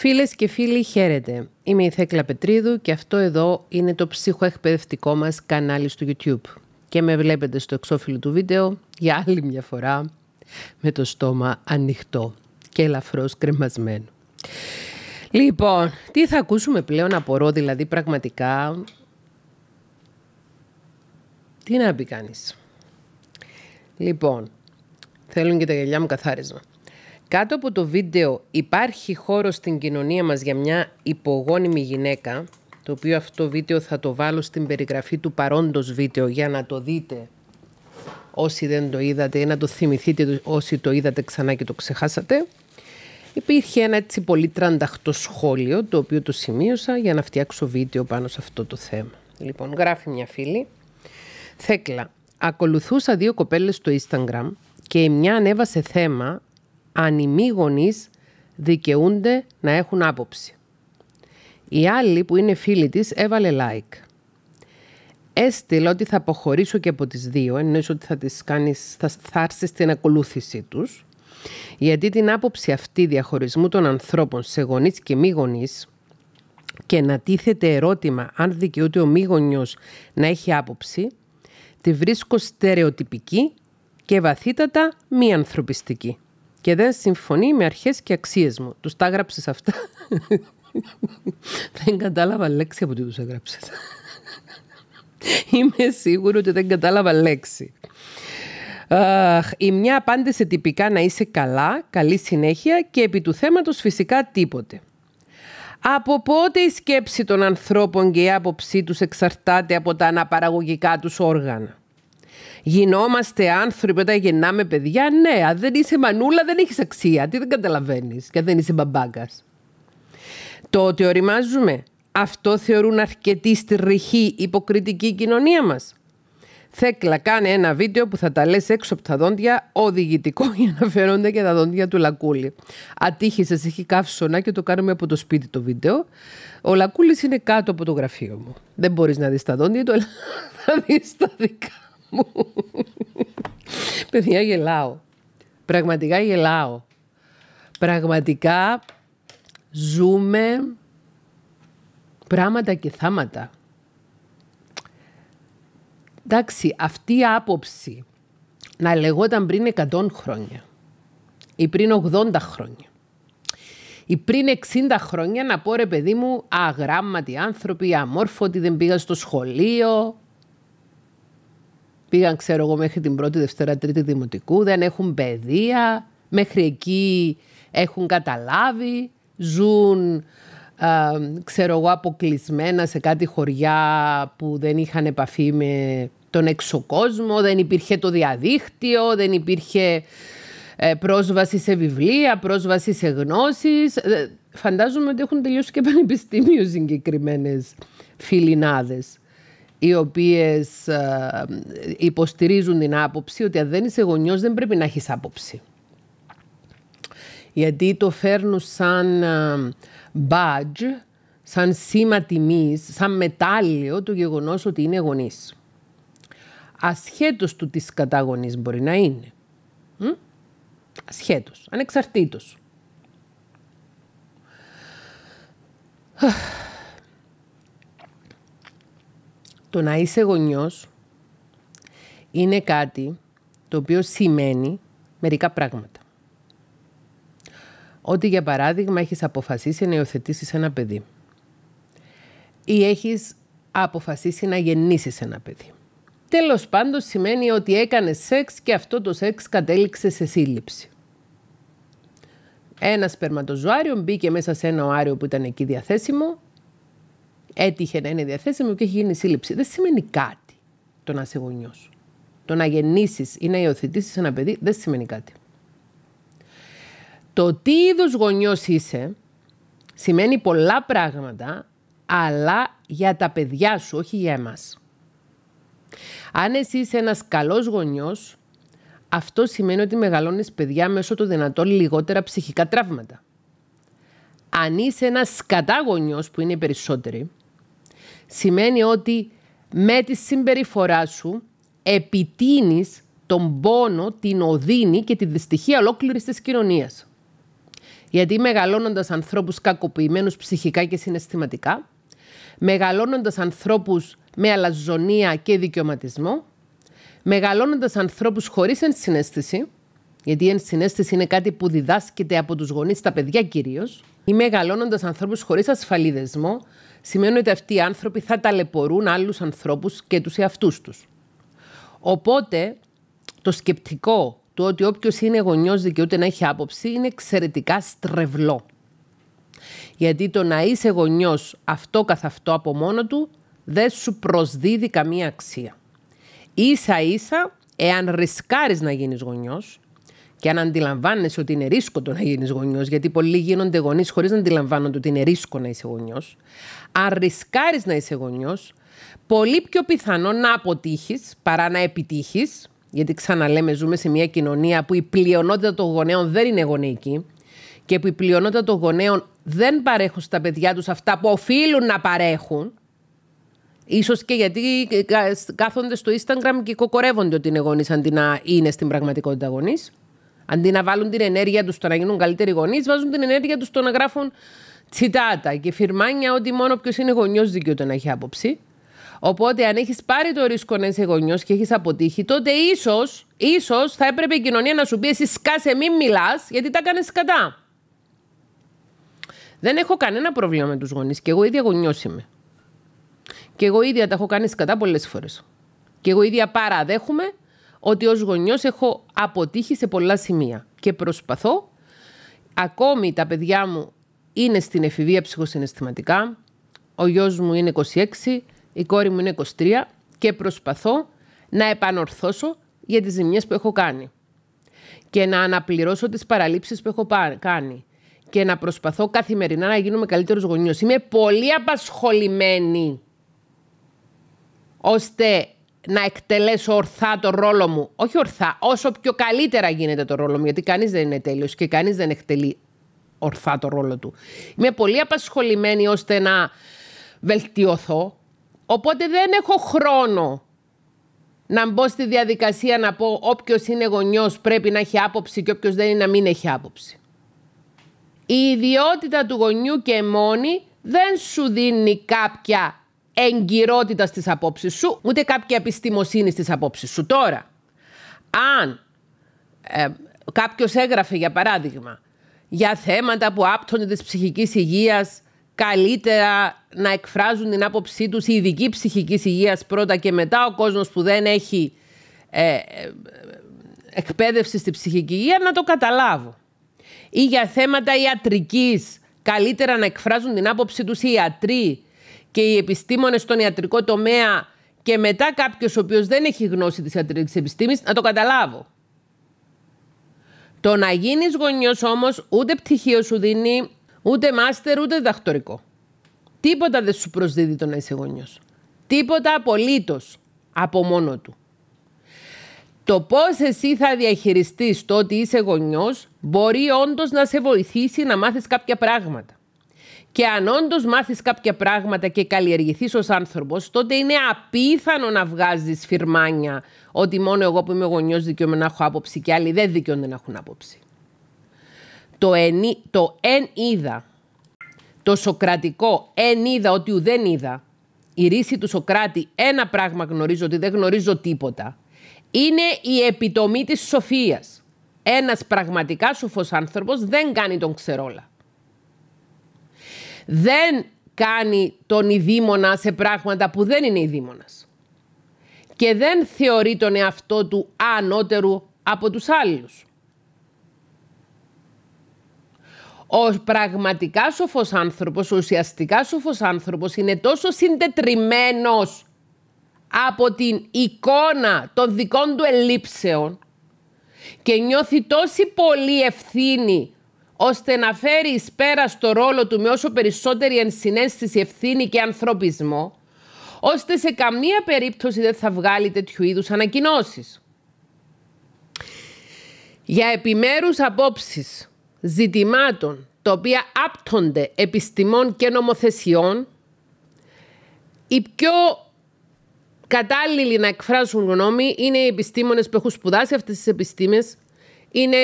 Φίλες και φίλοι, χαίρετε. Είμαι η Θέκλα Πετρίδου και αυτό εδώ είναι το ψυχοεκπαιδευτικό μας κανάλι στο YouTube. Και με βλέπετε στο εξώφυλλο του βίντεο για άλλη μια φορά με το στόμα ανοιχτό και ελαφρώς κρεμασμένο. Λοιπόν, τι θα ακούσουμε πλέον απορώ, δηλαδή πραγματικά... Τι να πει κανείς. Λοιπόν, θέλουν και τα γυαλιά μου καθάρισμα. Κάτω από το βίντεο υπάρχει χώρο στην κοινωνία μας για μια υπογόνιμη γυναίκα, το οποίο αυτό βίντεο θα το βάλω στην περιγραφή του παρόντος βίντεο για να το δείτε όσοι δεν το είδατε ή να το θυμηθείτε όσοι το είδατε ξανά και το ξεχάσατε. Υπήρχε ένα έτσι πολύ τρανταχτό σχόλιο το οποίο το σημείωσα για να φτιάξω βίντεο πάνω σε αυτό το θέμα. Λοιπόν, γράφει μια φίλη. Θέκλα, ακολουθούσα δύο κοπέλες στο Instagram και η μια ανέβασε θέμα αν οι μη γονείς δικαιούνται να έχουν άποψη. Η άλλη που είναι φίλη της έβαλε like. Έστειλε ότι θα αποχωρήσω και από τις δύο, ενώ ότι θα τις κάνεις, θα, στην ακολούθησή τους, γιατί την άποψη αυτή διαχωρισμού των ανθρώπων σε γονείς και μη γονείς και να τίθεται ερώτημα αν δικαιούται ο μη να έχει άποψη, τη βρίσκω στερεοτυπική και βαθύτατα μη ανθρωπιστική και δεν συμφωνεί με αρχές και αξίες μου. Τους τα έγραψες αυτά. δεν κατάλαβα λέξη από τι τους έγραψες. Είμαι σίγουρη ότι δεν κατάλαβα λέξη. η μια απάντησε τυπικά να είσαι καλά, καλή συνέχεια και επί του θέματος φυσικά τίποτε. Από πότε η σκέψη των ανθρώπων και η άποψή τους εξαρτάται από τα αναπαραγωγικά τους όργανα γινόμαστε άνθρωποι όταν γεννάμε παιδιά. Ναι, αν δεν είσαι μανούλα, δεν έχεις αξία. Τι δεν καταλαβαίνεις και δεν είσαι μπαμπάγκα. Το ότι οριμάζουμε, αυτό θεωρούν αρκετή στη ρηχή υποκριτική κοινωνία μας. Θέκλα, κάνε ένα βίντεο που θα τα λες έξω από τα δόντια, οδηγητικό για να φαίνονται και τα δόντια του Λακούλη. σα έχει καύσωνα και το κάνουμε από το σπίτι το βίντεο. Ο λακούλης είναι κάτω από το γραφείο μου. Δεν μπορείς να δεις τα δόντια του, αλλά θα δεις τα δικά Παιδιά γελάω. Πραγματικά γελάω. Πραγματικά ζούμε πράγματα και θάματα. Εντάξει, αυτή η άποψη να λεγόταν πριν 100 χρόνια ή πριν 80 χρόνια ή πριν 60 χρόνια να πω ρε παιδί μου αγράμματοι άνθρωποι, αμόρφωτοι, δεν πήγα στο σχολείο, Πήγαν, ξέρω εγώ, μέχρι την πρώτη, δευτέρα, τρίτη δημοτικού, δεν έχουν παιδεία, μέχρι εκεί έχουν καταλάβει, ζουν ξέρω εγώ αποκλεισμένα σε κάτι χωριά που δεν είχαν επαφή με τον εξωκόσμο, δεν υπήρχε το διαδίκτυο, δεν υπήρχε ε, πρόσβαση σε βιβλία, πρόσβαση σε γνώσεις. Ε, φαντάζομαι ότι έχουν τελειώσει και πανεπιστήμιο συγκεκριμένες φιλινάδες οι οποίες ε, υποστηρίζουν την άποψη ότι αν δεν είσαι γονιός δεν πρέπει να έχεις άποψη. Γιατί το φέρνουν σαν badge, ε, σαν σήμα τιμής, σαν μετάλλιο το γεγονός ότι είναι γονείς. Ασχέτως του της καταγονής μπορεί να είναι. Ασχέτως, ανεξαρτήτως. το να είσαι γονιός είναι κάτι το οποίο σημαίνει μερικά πράγματα. Ότι για παράδειγμα έχεις αποφασίσει να υιοθετήσεις ένα παιδί. Ή έχεις αποφασίσει να γεννήσεις ένα παιδί. Τέλος πάντων σημαίνει ότι έκανες σεξ και αυτό το σεξ κατέληξε σε σύλληψη. Ένα σπερματοζωάριο μπήκε μέσα σε ένα οάριο που ήταν εκεί διαθέσιμο έτυχε να είναι διαθέσιμο και έχει γίνει σύλληψη. Δεν σημαίνει κάτι το να είσαι γονιός. Το να γεννήσεις ή να υιοθετήσεις ένα παιδί δεν σημαίνει κάτι. Το τι είδους γονιός είσαι σημαίνει πολλά πράγματα, αλλά για τα παιδιά σου, όχι για εμάς. Αν εσύ είσαι ένας καλός γονιός, αυτό σημαίνει ότι μεγαλώνεις παιδιά μέσω του δυνατόν λιγότερα ψυχικά τραύματα. Αν είσαι ένας κατάγονιο που είναι οι περισσότεροι, σημαίνει ότι με τη συμπεριφορά σου επιτείνεις τον πόνο, την οδύνη και τη δυστυχία ολόκληρης της κοινωνίας. Γιατί μεγαλώνοντας ανθρώπους κακοποιημένους ψυχικά και συναισθηματικά, μεγαλώνοντας ανθρώπους με αλαζονία και δικαιωματισμό, μεγαλώνοντας ανθρώπους χωρίς ενσυναίσθηση, γιατί η ενσυναίσθηση είναι κάτι που διδάσκεται από τους γονείς τα παιδιά κυρίως, ή μεγαλώνοντας ανθρώπους χωρίς ασφαλή δεσμό, σημαίνει ότι αυτοί οι άνθρωποι θα ταλαιπωρούν άλλους ανθρώπους και τους εαυτούς τους. Οπότε, το σκεπτικό του ότι όποιος είναι γονιός δικαιούται να έχει άποψη είναι εξαιρετικά στρεβλό. Γιατί το να είσαι γονιός αυτό καθ' αυτό από μόνο του δεν σου προσδίδει καμία αξία. Ίσα ίσα, εάν ρισκάρεις να γίνεις γονιός, και αν αντιλαμβάνεσαι ότι είναι ρίσκο το να γίνεις γονιός, γιατί πολλοί γίνονται γονείς χωρίς να αντιλαμβάνονται ότι είναι ρίσκο να είσαι γονιός. Αν ρισκάρεις να είσαι γονιός, πολύ πιο πιθανό να αποτύχεις παρά να επιτύχεις. Γιατί ξαναλέμε, ζούμε σε μια κοινωνία που η πλειονότητα των γονέων δεν είναι γονεϊκή και που η πλειονότητα των γονέων δεν παρέχουν στα παιδιά τους αυτά που οφείλουν να παρέχουν. Ίσως και γιατί κάθονται στο Instagram και κοκορεύονται ότι είναι γονείς αντί να είναι στην πραγματικότητα γονείς. Αντί να βάλουν την ενέργεια τους στο να γίνουν καλύτεροι γονείς, βάζουν την ενέργεια τους στο να γράφουν τσιτάτα και φυρμάνια ότι μόνο ποιος είναι γονιός δικαιούται να έχει άποψη. Οπότε, αν έχεις πάρει το ρίσκο να είσαι γονιός και έχεις αποτύχει, τότε ίσως ίσως θα έπρεπε η κοινωνία να σου πει: Εσύ σκάσε, μην μιλάς, γιατί τα κάνει κατά. Δεν έχω κανένα πρόβλημα με τους γονείς και εγώ ίδια γονιός είμαι. Και εγώ ίδια τα έχω κάνεις κατά πολλές φορές. Και εγώ ίδια παραδέχομαι ότι ως γονιός έχω αποτύχει σε πολλά σημεία και προσπαθώ. Ακόμη τα παιδιά μου είναι στην εφηβεία ψυχοσυναισθηματικά. Ο γιος μου είναι 26, η κόρη μου είναι 23 και προσπαθώ να επανορθώσω για τις ζημιές που έχω κάνει και να αναπληρώσω τις παραλήψεις που έχω κάνει και να προσπαθώ καθημερινά να γίνομαι καλύτερος γονιός. Είμαι πολύ απασχολημένη ώστε να εκτελέσω ορθά το ρόλο μου. Όχι ορθά, όσο πιο καλύτερα γίνεται το ρόλο μου, γιατί κανείς δεν είναι τέλειος και κανείς δεν εκτελεί ορθά το ρόλο του. Είμαι πολύ απασχολημένη ώστε να βελτιωθώ, οπότε δεν έχω χρόνο να μπω στη διαδικασία να πω όποιος είναι γονιός πρέπει να έχει άποψη και όποιος δεν είναι να μην έχει άποψη. Η ιδιότητα του γονιού και μόνη δεν σου δίνει κάποια εγκυρότητα στις απόψεις σου, ούτε κάποια επιστημοσύνη στις απόψεις σου. Τώρα, αν ε, κάποιος έγραφε για παράδειγμα για θέματα που άπτονται της ψυχικής υγείας καλύτερα να εκφράζουν την άποψή τους οι ειδικοί ψυχικής υγείας πρώτα και μετά ο κόσμος που δεν έχει ε, ε, εκπαίδευση στη ψυχική υγεία να το καταλάβω. Ή για θέματα ιατρικής καλύτερα να εκφράζουν την άποψή τους οι ιατροί και οι επιστήμονες στον ιατρικό τομέα και μετά κάποιος ο οποίος δεν έχει γνώση της ιατρικής επιστήμης, να το καταλάβω. Το να γίνεις γονιός όμως ούτε πτυχίο σου δίνει, ούτε μάστερ, ούτε διδακτορικό. Τίποτα δεν σου προσδίδει το να είσαι γονιός. Τίποτα απολύτως από μόνο του. Το πώς εσύ θα διαχειριστείς το ότι είσαι γονιός μπορεί όντως να σε βοηθήσει να μάθεις κάποια πράγματα. Και αν όντως μάθεις κάποια πράγματα και καλλιεργηθείς ως άνθρωπος, τότε είναι απίθανο να βγάζεις φυρμάνια ότι μόνο εγώ που είμαι γονιός δικαιούμαι να έχω άποψη και άλλοι δεν δικαιούνται να έχουν άποψη. Το εν, το εν είδα, το σοκρατικό εν είδα ότι ουδέν είδα, η ρίση του Σοκράτη ένα πράγμα γνωρίζω ότι δεν γνωρίζω τίποτα, είναι η επιτομή της σοφίας. Ένας πραγματικά σοφός άνθρωπος δεν κάνει τον ξερόλα δεν κάνει τον ειδήμονα σε πράγματα που δεν είναι ειδήμονας. Και δεν θεωρεί τον εαυτό του ανώτερου από τους άλλους. Ο πραγματικά σοφός άνθρωπος, ο ουσιαστικά σοφός άνθρωπος είναι τόσο συντετριμένος από την εικόνα των δικών του ελλείψεων και νιώθει τόση πολύ ευθύνη ώστε να φέρει εις πέρα στο ρόλο του με όσο περισσότερη ενσυναίσθηση, ευθύνη και ανθρωπισμό, ώστε σε καμία περίπτωση δεν θα βγάλει τέτοιου είδους ανακοινώσεις. Για επιμέρους απόψεις ζητημάτων τα οποία άπτονται επιστημών και νομοθεσιών, οι πιο κατάλληλοι να εκφράσουν γνώμη είναι οι επιστήμονες που έχουν σπουδάσει αυτές τις επιστήμες, είναι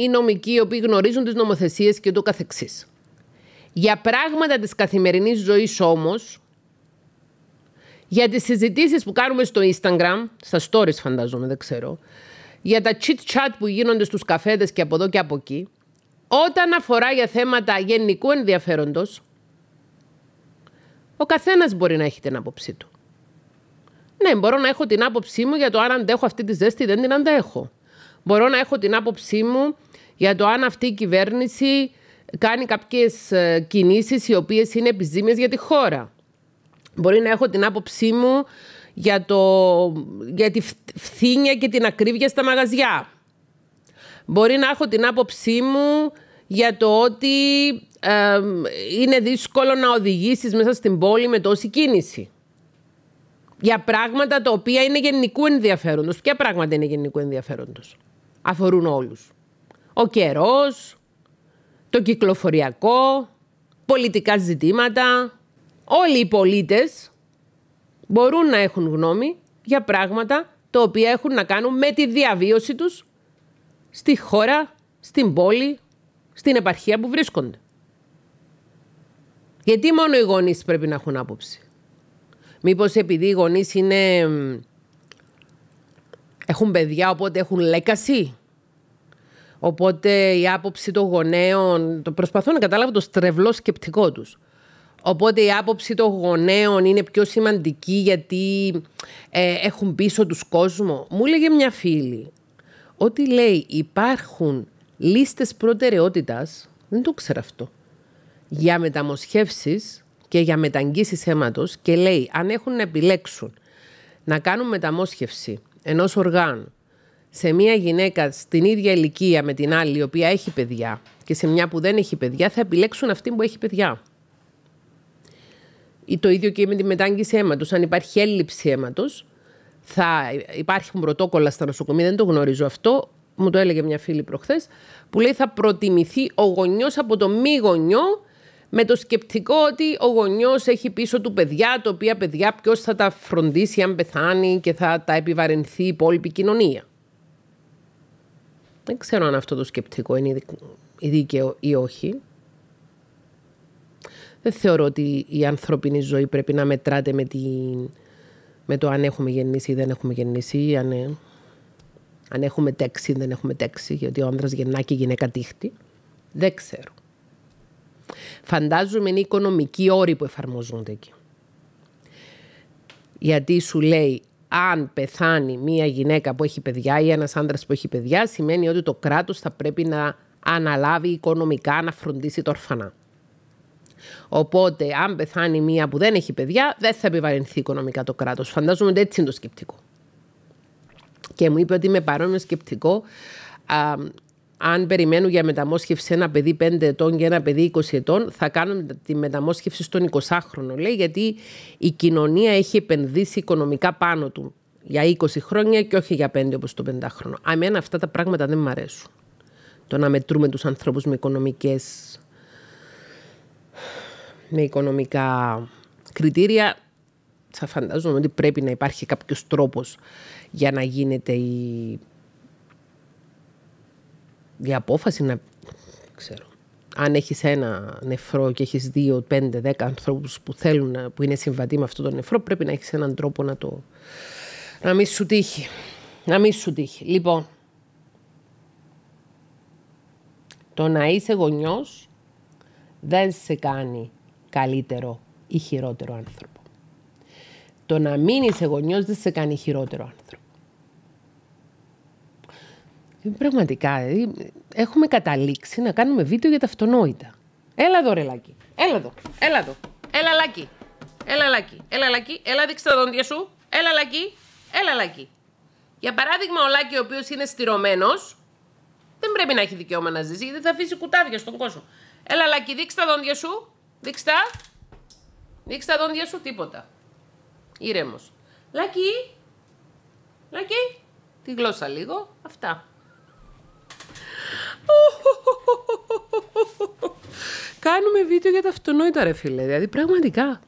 οι νομικοί οι οποίοι γνωρίζουν τις νομοθεσίες και το καθεξής. Για πράγματα της καθημερινής ζωής όμως, για τις συζητήσεις που κάνουμε στο Instagram, στα stories φαντάζομαι, δεν ξέρω, για τα chit-chat που γίνονται στους καφέδες και από εδώ και από εκεί, όταν αφορά για θέματα γενικού ενδιαφέροντος, ο καθένας μπορεί να έχει την άποψή του. Ναι, μπορώ να έχω την άποψή μου για το αν αντέχω αυτή τη ζέστη δεν την αντέχω. Μπορώ να έχω την άποψή μου για το αν αυτή η κυβέρνηση κάνει κάποιες ε, κινήσεις οι οποίες είναι επιζήμιες για τη χώρα. Μπορεί να έχω την άποψή μου για, το, για τη φθήνια και την ακρίβεια στα μαγαζιά. Μπορεί να έχω την άποψή μου για το ότι είναι δύσκολο να οδηγήσεις μέσα στην πόλη με τόση κίνηση. Για πράγματα τα οποία είναι γενικού ενδιαφέροντος. Ποια πράγματα είναι γενικού ενδιαφέροντος. Αφορούν όλους ο καιρός, το κυκλοφοριακό, πολιτικά ζητήματα. Όλοι οι πολίτες μπορούν να έχουν γνώμη για πράγματα τα οποία έχουν να κάνουν με τη διαβίωση τους στη χώρα, στην πόλη, στην επαρχία που βρίσκονται. Γιατί μόνο οι γονείς πρέπει να έχουν άποψη. Μήπως επειδή οι γονείς είναι... Έχουν παιδιά, οπότε έχουν λέκαση. Οπότε η άποψη των γονέων. Το προσπαθώ να καταλάβω το στρεβλό σκεπτικό τους. Οπότε η άποψη των γονέων είναι πιο σημαντική γιατί ε, έχουν πίσω τους κόσμο. Μου έλεγε μια φίλη ότι λέει υπάρχουν λίστες προτεραιότητας, δεν το ξέρω αυτό, για μεταμοσχεύσεις και για μεταγγίσεις αίματος και λέει αν έχουν να επιλέξουν να κάνουν μεταμόσχευση ενός οργάνου σε μια γυναίκα στην ίδια ηλικία με την άλλη, η οποία έχει παιδιά, και σε μια που δεν έχει παιδιά, θα επιλέξουν αυτή που έχει παιδιά. Ή το ίδιο και με τη μετάγγιση αίματος. Αν υπάρχει έλλειψη αίματος, θα υπάρχουν πρωτόκολλα στα νοσοκομεία, δεν το γνωρίζω αυτό. Μου το έλεγε μια φίλη προχθές, που λέει θα προτιμηθεί ο γονιός από το μη γονιό με το σκεπτικό ότι ο γονιός έχει πίσω του παιδιά, τα οποία παιδιά ποιος θα τα φροντίσει αν πεθάνει και θα τα επιβαρυνθεί η υπόλοιπη κοινωνία. Δεν ξέρω αν αυτό το σκεπτικό είναι δίκαιο ή όχι. Δεν θεωρώ ότι η ανθρώπινη ζωή πρέπει να μετράται με, με το αν έχουμε γεννήσει ή δεν έχουμε γεννήσει, αν, ε, αν έχουμε τέξει ή δεν έχουμε τέξει, γιατί ο άνδρας γεννά και η γυναίκα τύχτη. Δεν ξέρω. Φαντάζομαι είναι οι οικονομικοί όροι που εφαρμόζονται εκεί. Γιατί σου λέει αν πεθάνει μία γυναίκα που έχει παιδιά ή ένας άντρας που έχει παιδιά, σημαίνει ότι το κράτος θα πρέπει να αναλάβει οικονομικά να φροντίσει το ορφανά. Οπότε, αν πεθάνει μία που δεν έχει παιδιά, δεν θα επιβαρυνθεί οικονομικά το κράτος. Φαντάζομαι ότι έτσι είναι το σκεπτικό. Και μου είπε ότι είμαι παρόμοιο σκεπτικό α, αν περιμένουν για μεταμόσχευση ένα παιδί 5 ετών και ένα παιδί 20 ετών, θα κάνουν τη μεταμόσχευση στον 20χρονο. Λέει γιατί η κοινωνία έχει επενδύσει οικονομικά πάνω του για 20 χρόνια και όχι για 5 όπως το πεντάχρονο. χρονο Αμένα αυτά τα πράγματα δεν μου αρέσουν. Το να μετρούμε τους ανθρώπους με οικονομικές με οικονομικά κριτήρια θα φαντάζομαι ότι πρέπει να υπάρχει κάποιος τρόπος για να γίνεται η η απόφαση να. ξέρω. Αν έχεις ένα νεφρό και έχεις δύο, πέντε, δέκα ανθρώπους που θέλουν να, που είναι συμβατοί με αυτό το νεφρό, πρέπει να έχεις έναν τρόπο να το. να μην σου τύχει. Να μην σου τύχει. Λοιπόν. Το να είσαι γονιός δεν σε κάνει καλύτερο ή χειρότερο άνθρωπο. Το να μην είσαι γονιός δεν σε κάνει χειρότερο άνθρωπο. Ε, πραγματικά, ε, έχουμε καταλήξει να κάνουμε βίντεο για τα αυτονόητα. Έλα εδώ, ρελάκι. Έλα εδώ. Έλα εδώ. Έλα, λάκι. Έλα, λάκι. Έλα, λάκι. Έλα, δείξτε τα δόντια σου. Έλα, λάκι. Έλα, λάκι. Για παράδειγμα, ο λάκι ο οποίος είναι στυρωμένος, δεν πρέπει να έχει δικαίωμα να ζήσει, γιατί θα αφήσει κουτάβια στον κόσμο. Έλα, Λάκη, δείξτε τα δόντια σου. Δείξτε τα. Δείξτε τα δόντια σου, τίποτα. Ήρεμος. Λάκι. Λάκι. Τη γλώσσα λίγο. Αυτά. Κάνουμε βίντεο για τα αυτονόητα, ρε φίλε. Δηλαδή, πραγματικά.